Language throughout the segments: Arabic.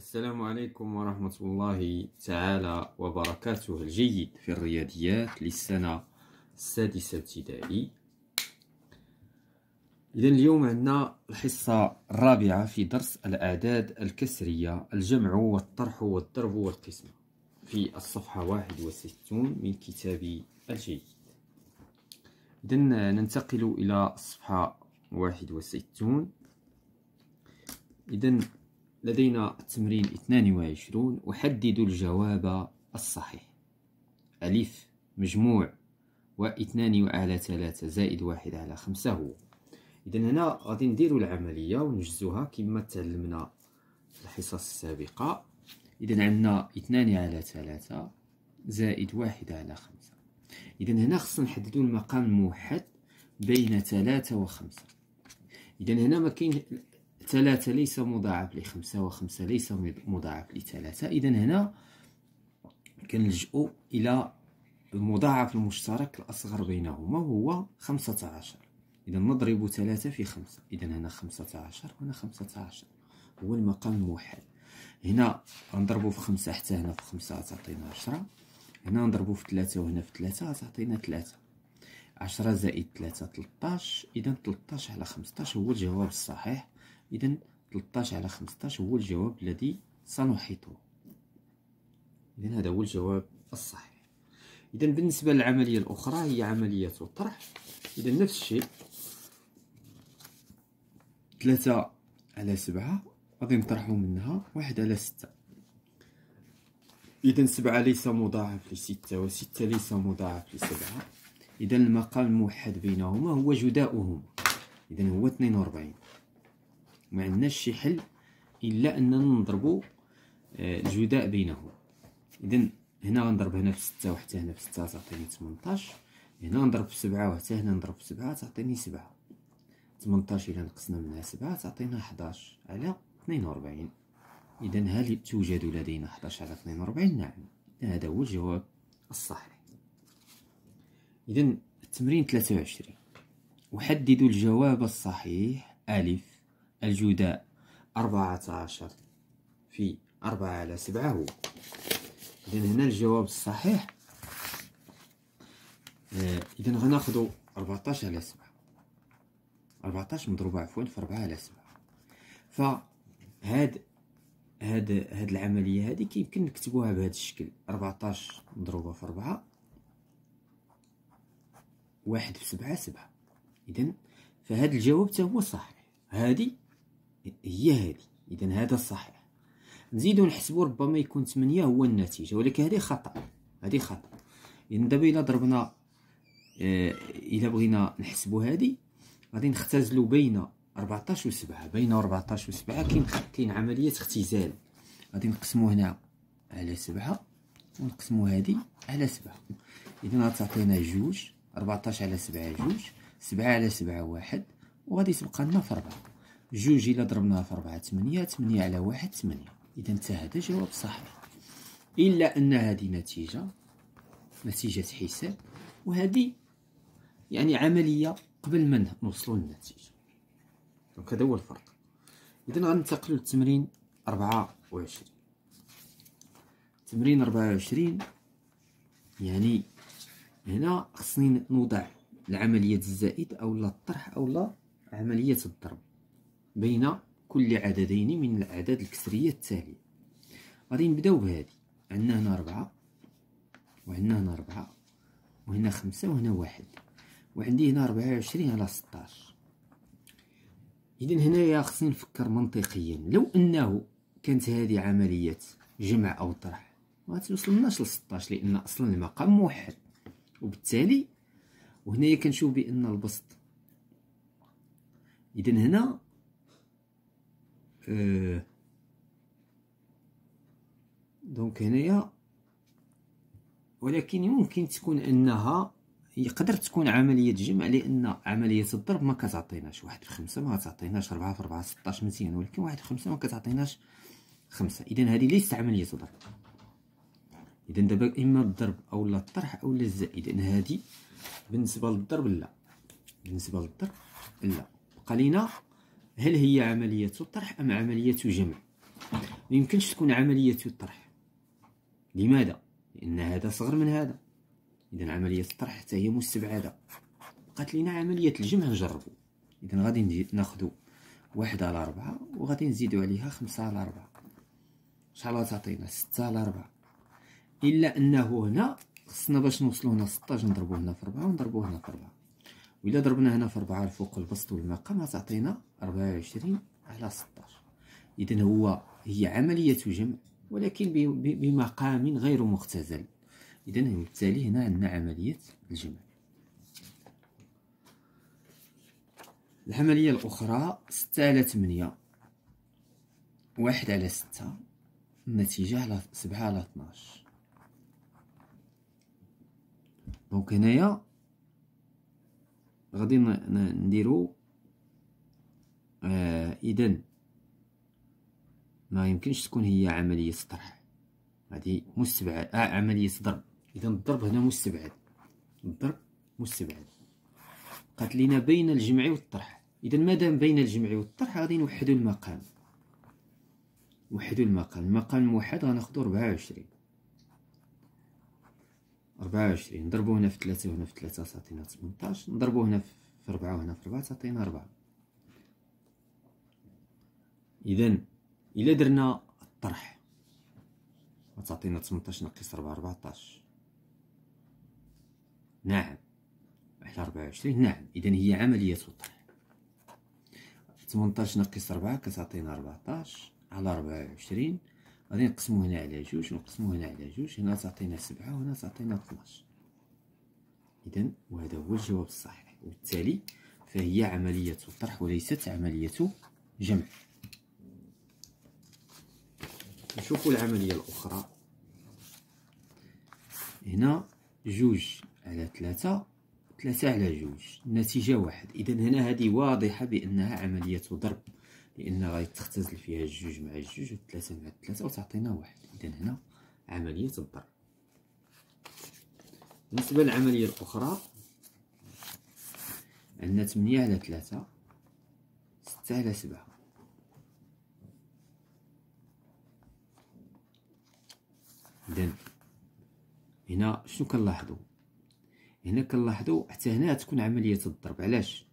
السلام عليكم ورحمة الله تعالى وبركاته الجيد في الرياضيات للسنة السادسة ابتدائي إذا اليوم عندنا الحصة الرابعة في درس الأعداد الكسرية الجمع والطرح والضرب والقسمة في الصفحة 61 من كتاب الجيد إذا ننتقل إلى الصفحة 61 إذا لدينا التمرين 22 أحدد الجواب الصحيح ألف مجموع واثنان على ثلاثة زائد واحد على خمسة هو إذا هنا غادي نديرو العملية ونجزوها كما تعلمنا في الحصص السابقة إذا عندنا اثنان على ثلاثة زائد واحد على خمسة إذا هنا خصنا نحددو المقام الموحد بين ثلاثة وخمسة إذا هنا ما كاين ثلاثة ليس مضاعف لخمسة وخمسة ليس مضاعف لثلاثة إذا هنا كنلجؤ إلى المضاعف المشترك الأصغر بينهما هو خمسة عشر إذا نضرب ثلاثة في خمسة إذا هنا خمسة عشر وهنا خمسة عشر هو المقام الموحد هنا غنضربو في خمسة حتى هنا في خمسة غتعطينا عشرة هنا نضربو في ثلاثة وهنا في ثلاثة غتعطينا ثلاثة عشرة زائد ثلاثة تلتاش إذا تلتاش على خمسطاش هو الجواب الصحيح اذا 13 على 15 هو الجواب الذي سنحيطه اذا هذا هو الجواب الصحيح اذا بالنسبه للعمليه الاخرى هي عمليه الطرح اذا نفس الشيء 3 على 7 غادي نطرحوا منها 1 على 6 اذا 7 ليس مضاعف ل 6 و و6 ليس مضاعف ل 7 اذا المقام الموحد بينهما هو جداؤهما اذا هو 42 ما عندناش شي حل الا اننا نضربوا آه، الجداء بينهم اذا هنا غنضرب هنا في 6 وحتى هنا في 6 تعطيني 18 هنا نضرب في 7 وحتى هنا نضرب في 7 تعطيني 7 18 الى نقصنا منها 7 تعطينا 11 على 42 اذا هل توجد لدينا 11 على 42 نعم هذا هو الجواب الصحيح اذا التمرين 23 أحدد الجواب الصحيح ألف الجداء أربعة عشر في أربعة على سبعة هو إذا هنا الجواب الصحيح آه إذا غناخدو أربعتاش على سبعة أربعتاش مضروبة عفوا في أربعة على سبعة فهاد هاد هاد العملية هادي كيمكن نكتبوها بهاد الشكل أربعتاش مضروبة في أربعة واحد في سبعة سبعة إذا فهاد الجواب تا هو صحيح هادي هي هذه اذا هذا الصحيح نزيدو نحسبو ربما يكون 8 هو النتيجه ولكن هذه خطا هذه خطا اذا دابا الا ضربنا آه الا بغينا نحسبو هذه غادي نختزلو بين 14 و 7 بين 14 و 7 كاين كاين عمليه اختزال غادي نقسمو هنا على 7 ونقسمو هذه على 7 اذا غتعطينا جوج 14 على 7 جوج 7 على 7 واحد وغادي تبقى لنا في 4 جوج إلا ضربناها في ربعة تمنية تمنية على واحد تمنية إذا حتى هذا جواب صحيح إلا أن هذه نتيجة نتيجة حساب وهذه يعني عملية قبل ما نوصلوا للنتيجة دونك هذا هو الفرق إذا غننتقلوا للتمرين 24 تمرين 24 يعني هنا خصني نوضع العملية الزائد أو الطرح أو عملية الضرب بين كل عددين من الأعداد الكسرية التالية غادي نبداو بهذه عندنا هنا ربعة وعندنا هنا ربعة وهنا خمسة وهنا واحد وعندي هنا ربعة وعشرين على 16 إذا هنايا خصني نفكر منطقيا لو أنه كانت هذه عملية جمع أو طرح ما توصلناش ل 16 لأن أصلا المقام موحد وبالتالي وهنايا كنشوف بأن البسط إذا هنا آه، دونك هنايا ولكن يمكن تكون انها يقدر تكون عمليه جمع لان عمليه الضرب ما كتعطيناش واحد في خمسة ما كتعطيناش ربعة في ربعة 16 مزيان ولكن واحد في خمسة ما كتعطيناش خمسة اذا هذه ليست عمليه ضرب اذا دابا اما الضرب او لا الطرح او لا الزائد اذا هذه بالنسبه للضرب لا بالنسبه للضرب لا بقى لينا هل هي عملية طرح أم عملية جمع يمكنش تكون عملية الطرح لماذا لأن هذا صغر من هذا إذا عملية الطرح حتى هي مستبعدة بقات لنا عملية الجمع نجربو إذا غادي ناخدو واحد على ربعة وغادي نزيدو عليها خمسة على ربعة شحال تعطينا ستة على ربعة إلا أنه هنا خصنا باش نوصلو هنا ستاش نضربو هنا في ربعة ونضربو هنا في ربعة وإلا ضربنا هنا في ربعة الفوق البسط والمقام غتعطينا ربعة وعشرين على ستاش إذا هو هي عملية جمع ولكن بمقام غير مختزل إذا بالتالي هنا عندنا عملية الجمع العملية الأخرى ستة على ثمانية واحد على ستة النتيجة على سبعة على 12 دونك هنايا غادي نديرو آه اذا ما يمكنش تكون هي عمليه طرح هذه مستبعد آه عمليه ضرب اذا الضرب هنا مستبعد الضرب مستبعد قالت لينا بين الجمع والطرح اذا مادام بين الجمع والطرح غادي نوحدو المقام نوحدو المقام المقام الموحد غناخدو 24 24 نضربو هنا في 3 وهنا في 3 تعطينا 18 نضربو هنا في 4 وهنا في 4 تعطينا 4 اذا الا درنا الطرح غتعطينا 18 ناقص 4 14 نعم على 24 نعم اذا هي عمليه الطرح 18 ناقص 4 كتعطينا 14 على 24 غادي نقسمو هنا على جوج ونقسمو هنا على جوج هنا تعطينا سبعة وهنا تعطينا طناش إذا وهذا هو الجواب الصحيح وبالتالي فهي عملية طرح وليست عملية جمع نشوفوا العملية الأخرى هنا جوج على ثلاثة ثلاثة على جوج النتيجة واحد إذا هنا هذه واضحة بأنها عملية ضرب لان غادي تختزل فيها الجوج مع الجوج والثلاثه مع الثلاثه وتعطينا واحد اذا هنا عمليه الضرب بالنسبه للعمليه الاخرى عندنا 8 على 3 6 على 7 دن هنا شنو كنلاحظوا هنا كنلاحظوا حتى هنا تكون عمليه الضرب علاش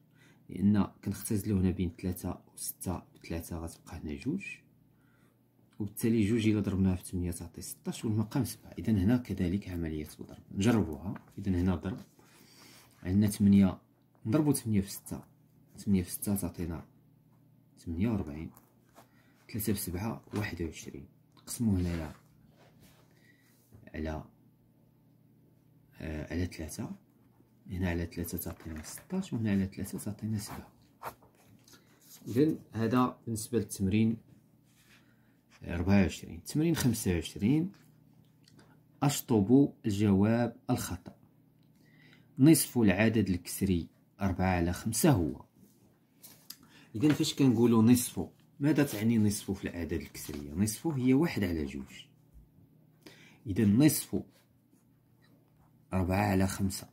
لان كنختزلو هنا بين 3 و 6 ستة 3 غتبقى هنا جوج وبالتالي جوج الى ضربناها في 8 تعطي 16 والمقام 7 اذا هنا كذلك عمليه الضرب نجربوها اذا هنا ضرب عندنا 8 نضربو 8 في 6 8 في 6 تعطينا 48 3 في 7 21 نقسمو هنايا على آه، على 3 هنا على ثلاثة تعطينا ستاش وهنا على ثلاثة تعطينا سبعة إذا هذا بالنسبة للتمرين ربعة وعشرين تمرين خمسة وعشرين أشطب الجواب الخطأ نصف العدد الكسري أربعة على خمسة هو إذا فاش كنقولو نصفه ماذا تعني نصفه في الأعداد الكسرية نصفه هي واحد على جوج إذا نصفه أربعة على خمسة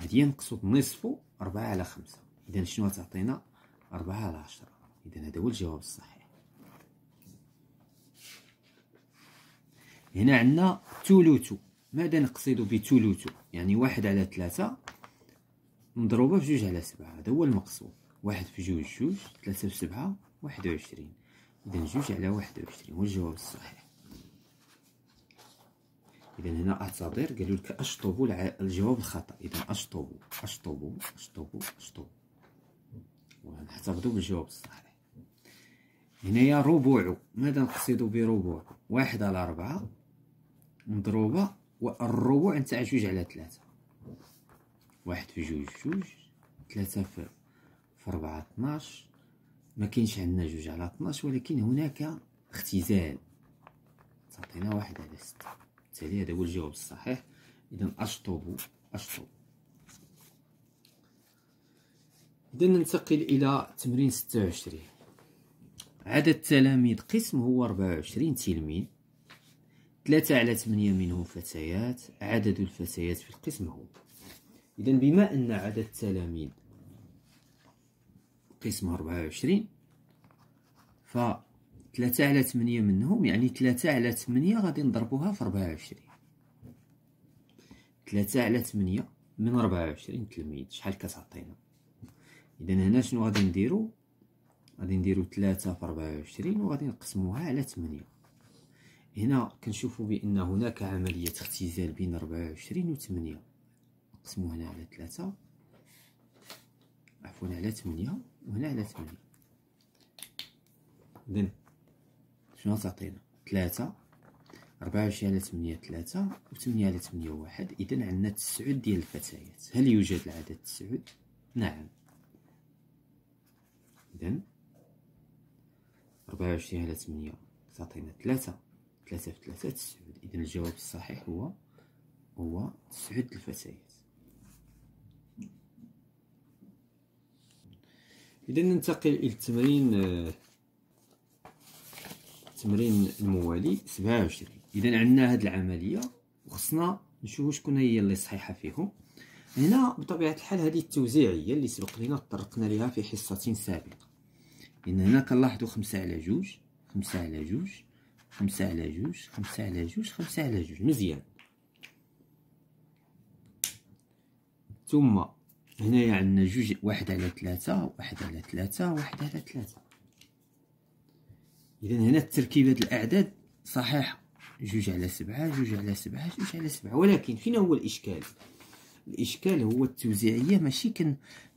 غادي نقصو نصفو ربعة على خمسة إذا شنو غتعطينا ربعة على عشرة إذا هذا هو الجواب الصحيح هنا عندنا ثلث ماذا نقصد بثلث يعني واحد على ثلاثة مضروبة في جوج على سبعة هذا هو المقصود واحد في جوج جوج ثلاثة في سبعة واحد وعشرين إذا جوج على واحد وعشرين هو الجواب الصحيح اذا هنا اعتذر قالوا لك اشطب الجواب الخطا اذا اشطبوا اشطبوا اشطبوا اشطبوا ونحتفظوا بالجواب الصحيح هنايا ربوع ماذا نقصد بربوع واحد على ربعة مضروبة والربع نتاع جوج على ثلاثة واحد في جوج جوج ثلاثة في أربعة ربعة اثناش ما كاينش عندنا جوج على اثناش ولكن هناك اختزال تعطينا واحد على ستة بالتالي هذا هو الجواب الصحيح اذا اشطب اشطب اذا ننتقل الى تمرين 26 عدد التلاميذ قسم هو 24 تلميذ 3 على 8 منهم فتيات عدد الفتيات في القسم هو إذا بما أن عدد التلاميذ قسم 24 ف ثلاثة على 8 منهم يعني ثلاثة على 8 غادي نضربوها في ربعة وعشرين ثلاثة على 8 من ربعة وعشرين تلميذ شحال كتعطينا إذا هنا شنو غادي نديرو غادي نديرو ثلاثة في ربعة وعشرين وغادي نقسموها على 8 هنا كنشوفو بأن هناك عملية اختزال بين ربعة وعشرين 8 نقسمو هنا على ثلاثة عفوا على 8 وهنا على 8 إذن شنو تعطينا ثلاثة ربعة وعشرين على ثمانية ثلاثة وثمانية على ثمانية واحد إذا عندنا تسعود ديال الفتيات هل يوجد العدد تسعود؟ نعم إذا ربعة وعشرين على تمنية تعطينا ثلاثة ثلاثة في ثلاثة تسعود نعم اذا ربعه وعشرين علي ثمانيه تعطينا ثلاثه ثلاثه في ثلاثه تسعود اذا الجواب الصحيح هو هو تسعود الفتيات إذا ننتقل إلى التمرين آه، التمرين الموالي 27 اذا عندنا هاد العمليه وخصنا نشوف شكون هي اللي صحيحه فيهم هنا بطبيعه الحال هذه التوزيعيه اللي سبق لينا تطرقنا ليها في حصه سابقه لان هنا كنلاحظوا خمسة على جوج خمسة على جوج خمسة على جوج خمسة على جوج 5 على 2 مزيان ثم هنايا عندنا جوج واحد على ثلاثة واحد على ثلاثة واحد على ثلاثة اذا هنا التركيبه الاعداد صحيحه جوج على سبعة جوج على سبعة جوج على سبعة ولكن فين هو الاشكال الاشكال هو التوزيعيه ماشي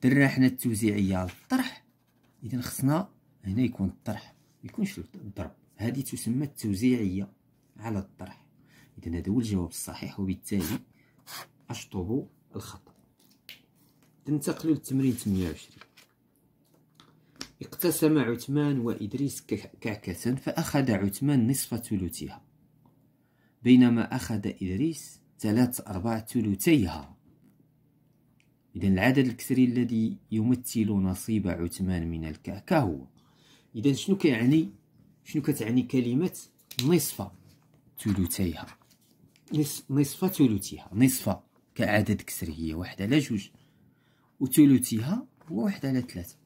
درنا حنا التوزيعيه الطرح اذا خصنا هنا يكون الطرح ميكونش يكونش الضرب هذه تسمى التوزيعيه على الطرح اذا هذا هو الجواب الصحيح وبالتالي اشطب الخطا ننتقل للتمرين 28 اقتسم عثمان وإدريس كعكة فأخذ عثمان نصف ثلثها بينما أخذ إدريس ثلاث أرباع ثلثيها إذا العدد الكسري الذي يمثل نصيب عثمان من الكعكة هو إذا شنو كيعني شنو كتعني كلمة نصف ثلثيها نصف ثلثيها نصف كعدد كسري هي واحد على جوج وثلثيها هو واحد على ثلاثة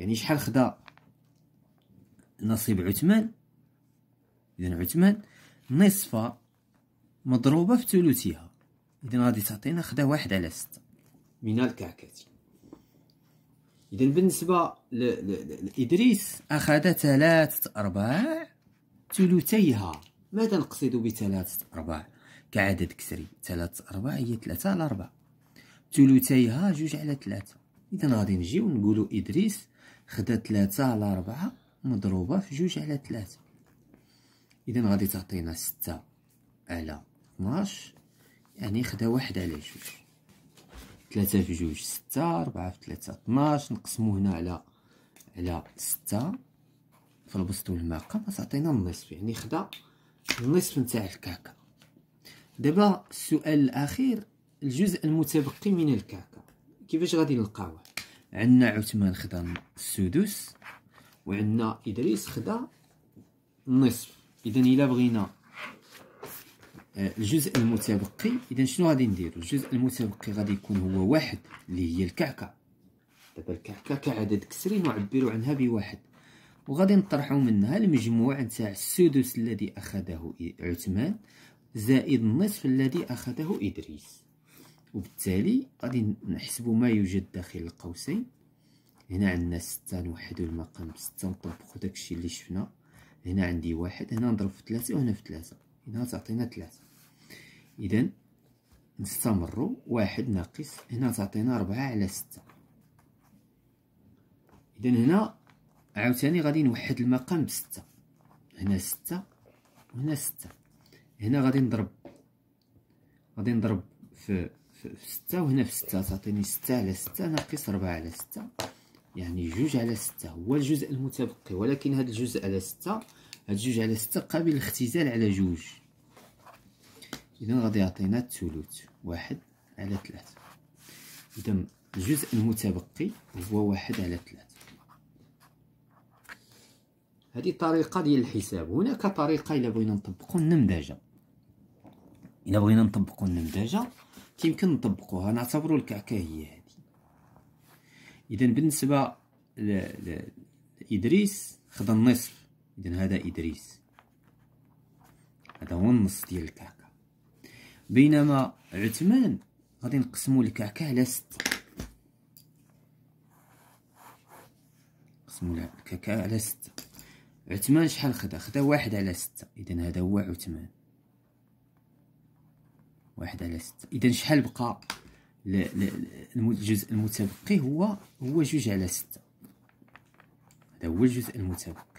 يعني شحال خدا نصيب عثمان اذا عثمان نصف مضروبه في ثلثيها اذا غادي تعطينا خدا واحد على ستة من الكعكات اذا بالنسبه لادريس اخذ ثلاثه ارباع ثلثيها ماذا نقصد بثلاثه ارباع كعدد كسري ثلاثه ارباع هي ثلاثه على اربعه ثلثيها جوج على ثلاثه اذا غادي نجيو نقولوا ادريس خدا ثلاثة على ربعة مضروبة في جوج على ثلاثة إذا غادي تعطينا ستة على اثناش يعني خدا واحد على جوج ثلاثة في جوج ستة ربعة في ثلاثة اثناش نقسمو هنا على على ستة في البسط والماقة غتعطينا النصف يعني خدا النصف نتاع الكعكة دابا السؤال الأخير الجزء المتبقي من الكعكة كيفاش غادي نلقاوه عندنا عثمان خدا السدس وعندنا ادريس خدا النصف اذا الا بغينا آه، الجزء المتبقي اذا شنو غادي نديرو الجزء المتبقي غادي يكون هو واحد اللي هي الكعكه دابا الكعكه كعدد كسري نعبر عنها بواحد وغادي نطرحوا منها المجموع نتاع السدس الذي اخذه عثمان زائد النصف الذي اخذه ادريس وبالتالي غادي نحسبوا ما يوجد داخل القوسين هنا عندنا ستة نوحدو المقام بستة ونطبقو داكشي اللي شفنا هنا عندي واحد هنا نضرب في تلاتة وهنا في تلاتة هنا تعطينا تلاتة إذا نستمرو واحد ناقص هنا تعطينا ربعة على ستة إذا هنا عاوتاني غادي نوحد المقام بستة هنا ستة وهنا ستة هنا غادي نضرب غادي نضرب في في ستة وهنا في ستة تعطيني ستة على ستة ناقص ربعة على ستة يعني جوج على ستة هو الجزء المتبقي ولكن هذا الجزء على ستة هذا جوج على ستة قابل للاختزال على جوج إذا غادي يعطينا الثلث واحد على ثلاثة إذا الجزء المتبقي هو واحد على ثلاثة هذه طريقة ديال الحساب هناك طريقة إلا بغينا نطبقو النمذجة الا بغينا نطبقوا النمذجه كيمكن نطبقوها نعتبروا الكعكه هي هذه اذا بالنسبه لادريس خدا النصف اذا هذا ادريس هذا هو النص ديال الكعكه بينما عثمان غادي نقسموا الكعكه على ستة نقسموا الكعكه على ستة عثمان شحال خدا خدا واحد على ستة اذا هذا هو عثمان واحد على ستة إذا شحال بقى الجزء المتبقي هو هو جوج على ستة هذا هو الجزء المتبقي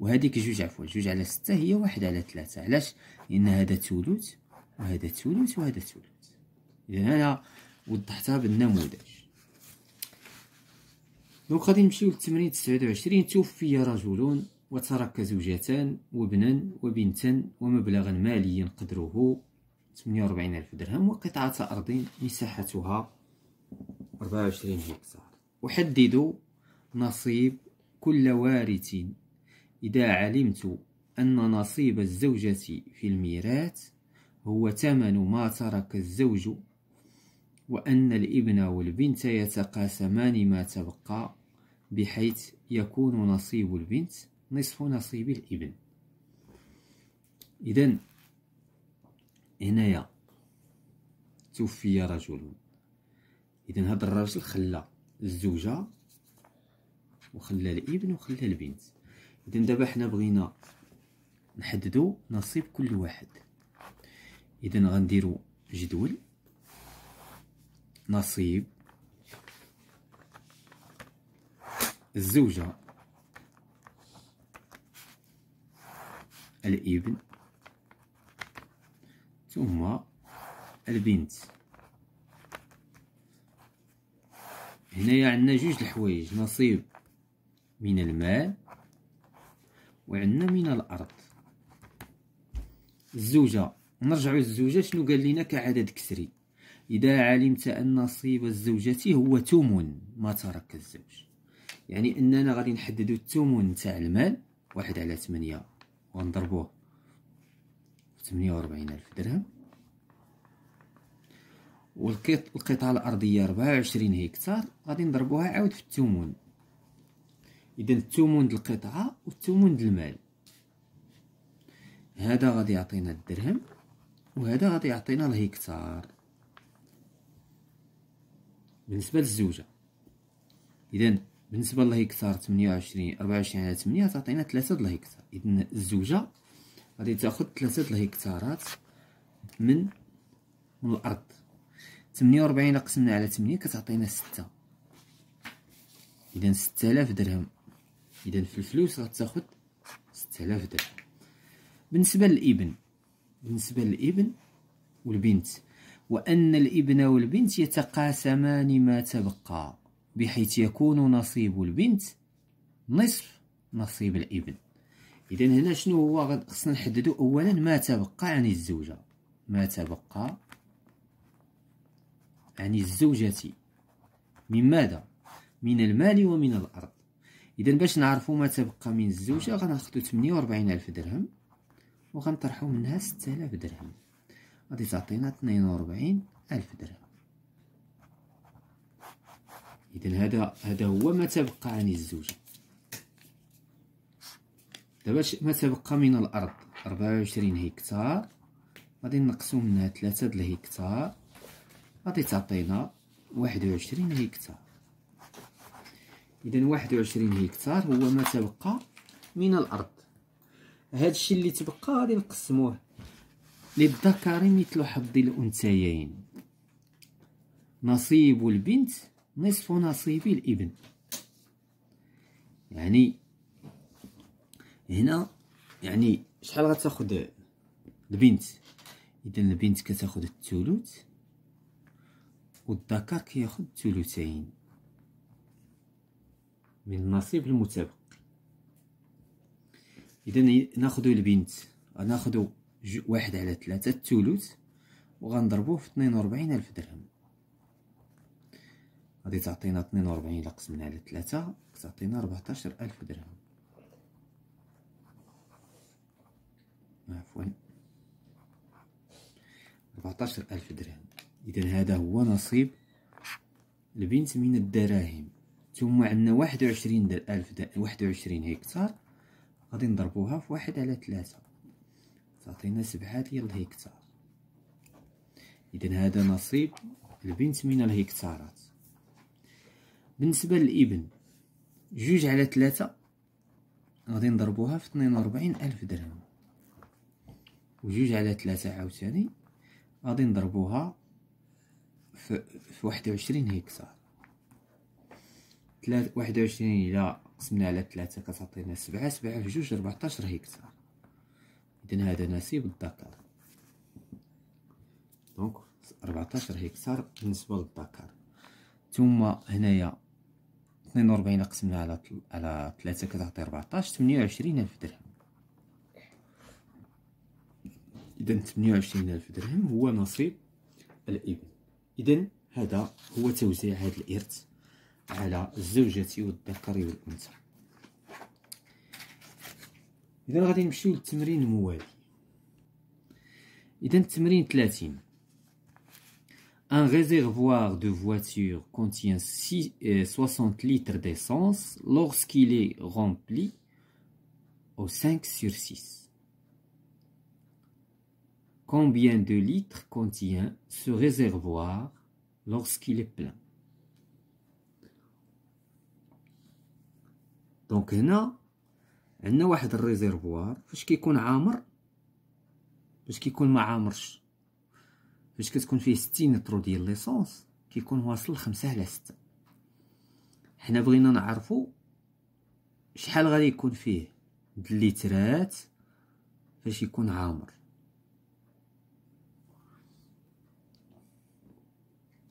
وهذيك جوج عفوا جوج على ستة هي واحد على ثلاثة علاش لأن هذا ثلث وهذا ثلث وهذا ثلث إذا أنا وضحتها بالنموذج دونك غادي نمشيو للتمرين تسعود وعشرين توفي رجل وترك زوجتان وابنا وبنتا ومبلغا ماليا قدره 48 ألف درهم وقطعة أرض مساحتها 24 هكتار أحدد نصيب كل وارث إذا علمت أن نصيب الزوجة في الميراث هو ثمن ما ترك الزوج وأن الابن والبنت يتقاسمان ما تبقى بحيث يكون نصيب البنت نصف نصيب الابن إذا هنايا توفي رجل اذا هذا الرجل خلى الزوجه وخلى الابن وخلى البنت اذا دابا حنا بغينا نحددوا نصيب كل واحد اذا غنديروا جدول نصيب الزوجه الابن ثم البنت هنايا عندنا جوج الحوايج نصيب من المال وعندنا من الارض الزوجه نرجع للزوجه شنو قال لنا كعدد كسري اذا علمت ان نصيب الزوجه هو ثمن ما ترك الزوج يعني اننا غادي نحددو الثمن تاع المال واحد على ثمانية ونضربوه 48 ألف درهم والقطعة الأرضية 24 هكتار غادي نضربوها عاود في الثمن إذا الثمن دالقطعة القطعة دالمال المال هذا غادي يعطينا الدرهم وهذا غادي يعطينا الهكتار بالنسبة للزوجة إذا بالنسبة للهكتار 28 24 على 8 تعطينا 3 دالهكتار الهكتار إذا الزوجة غادي تاخد ثلاثة الهكتارات من الأرض تمنية وربعين قسمنا على تمنية كتعطينا ستة إذا ستة آلاف درهم إذا في الفلوس غتاخد ستة آلاف درهم بالنسبة للابن بالنسبة للابن والبنت وأن الابن والبنت يتقاسمان ما تبقى بحيث يكون نصيب البنت نصف نصيب الابن اذا هنا شنو هو خصنا نحددو اولا ما تبقى عن يعني الزوجه ما تبقى عن يعني الزوجه من ماذا من المال ومن الارض اذا باش نعرفوا ما تبقى من الزوجه غناخذوا 48000 الف درهم وغنطرحوا منها 6000 درهم غادي تعطينا 42000 الف درهم اذا هذا هذا هو ما تبقى عن يعني الزوجه دابا ما تبقى من الارض 24 هكتار غادي نقصو منها 3 د الهكتار غادي تعطينا 21 هكتار اذا 21 هكتار هو ما تبقى من الارض هذا الشيء اللي تبقى غادي نقسموه للذكر مثل حظ الانثيين نصيب البنت نصف نصيب الابن يعني هنا يعني شحال غتاخد البنت اذا البنت كتاخد الثلث والذكر كياخد الثلثين من النصيب المتبقي اذا ناخذ البنت ناخذ واحد على ثلاثة الثلث وغنضربوه في اثنين وربعين الف درهم غادي تعطينا اثنين وربعين الا قسمنا على ثلاثة كتعطينا ربعتاشر الف درهم عفوا 14000 ألف درهم إذا هذا هو نصيب البنت من الدراهم ثم عندنا واحد وعشرين ألف 21 هكتار غادي نضربوها في واحد على ثلاثة تعطينا سبعة ديال الهكتار إذا هذا نصيب البنت من الهكتارات بالنسبة للابن جوج على ثلاثة غادي نضربوها في 42000 وربعين ألف درهم وجوج على ثلاثة عاوتاني غادي نضربوها في واحد وعشرين هكسار واحد وعشرين إلى قسمنا على ثلاثة كتعطينا سبعة سبعة في جوج ربعتاشر هكسار إذن هذا نسيب الدكر دونك ربعتاشر هكسار بالنسبة للدكر ثم هنايا اثنين وربعين قسمنا على على ثلاثة كتعطي ربعتاش ثمانية وعشرين ألف درهم اذا 28000 درهم هو نصيب الابن اذا هذا هو توزيع هذا الارث على الزوجة والذكر والانثى اذا غادي نمشيو للتمرين الموالي اذا التمرين 30 Un réservoir de voiture contient 60 euh, litres d'essence lorsqu'il est rempli au 5 sur 6. Combien de litres contient ce réservoir lorsqu'il est plein دونك هنا عندنا واحد الريزيرفوار فاش كيكون عامر باش كيكون ما عامرش فاش كتكون فيه 60 لترو ديال ليسونس كيكون واصل 5 على 6 حنا بغينا نعرفو شحال غادي يكون فيه د الليترات فاش يكون عامر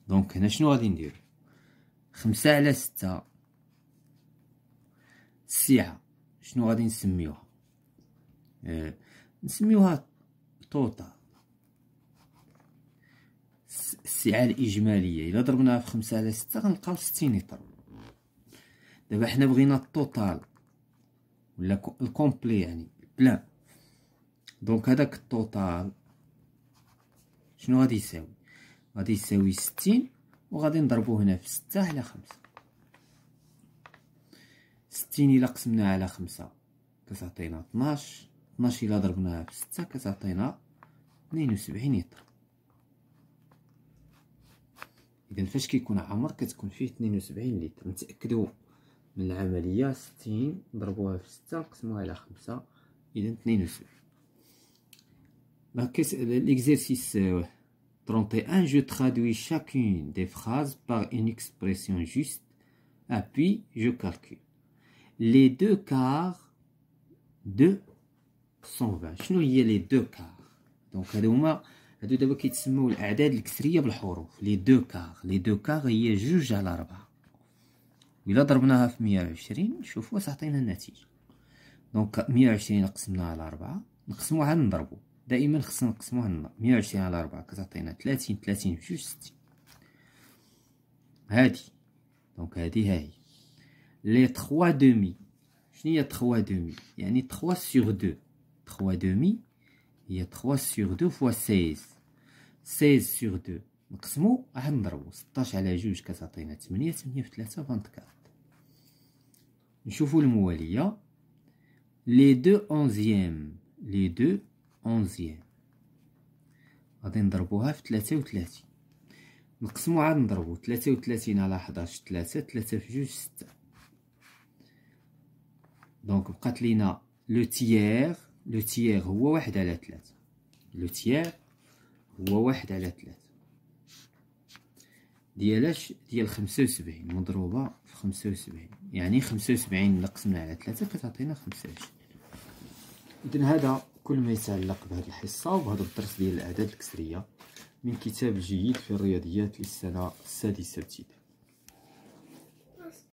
دونك هنا شنو غادي نديرو خمسة على ستة السيعة شنو غادي نسميوها آه، نسميوها طوطة السعة الإجمالية إلا ضربناها في خمسة على ستة غنلقاو ستين لتر دابا حنا بغينا الطوطال ولا الكومبلي يعني بلان دونك هداك الطوطال شنو غادي يساوي غادي يساوي ستين وغادي نضربو هنا في ستة على خمسة ستين إلا قسمناها على خمسة كتعطينا طناش طناش إلا ضربناها في ستة كتعطينا اثنين وسبعين يطر إذا فاش كيكون عمر كتكون فيه اثنين وسبعين لتر نتأكدو من العملية ستين ضربوها في ستة نقسموها على خمسة إذا اثنين وسبعين لاكيس الإكزيرسيس واحد آه، 31, je traduis chacune des phrases par une expression juste, et puis je calcule. Les deux quarts de 120. شنو هي لي quarts quarts. deux quarts les quarts. دابا كيتسموا الاعداد الكسريه بالحروف لي لي deux 120 120 دائما خصنا نقسموها لنا مية وعشرين على ربعة كتعطينا تلاتين تلاتين جوج ستين هادي دونك هادي هاهي لي تخوا دومي شنو هي تخوا دومي يعني تخوا سيغ دو تخوا دومي هي تخوا سيغ دو فوا سايز سايز سيغ دو نقسمو راح نضربو ستاش على جوج كتعطينا تمنية تمنية في تلاتة فانتكات نشوفو الموالية لي دو أونزيام لي دو أونزيام غادي نضربوها في تلاتة وتلاتين نقسمو عاد نضربو تلاتة وتلاتين على حداش تلاتة تلاتة في جوج ستة دونك بقات لينا لو تيير لو تيير هو واحد على تلاتة لو تيير هو واحد على تلاتة ديالاش ديال خمسة وسبعين مضروبة في خمسة وسبعين يعني خمسة وسبعين اللي قسمنا على تلاتة كتعطينا خمسة وعشرين إذن هذا كل ما يتعلق بهذه الحصة وبهذا الدرس ديال الأعداد الكسرية من كتاب جيد في الرياضيات للسنة السادسة ابتدائي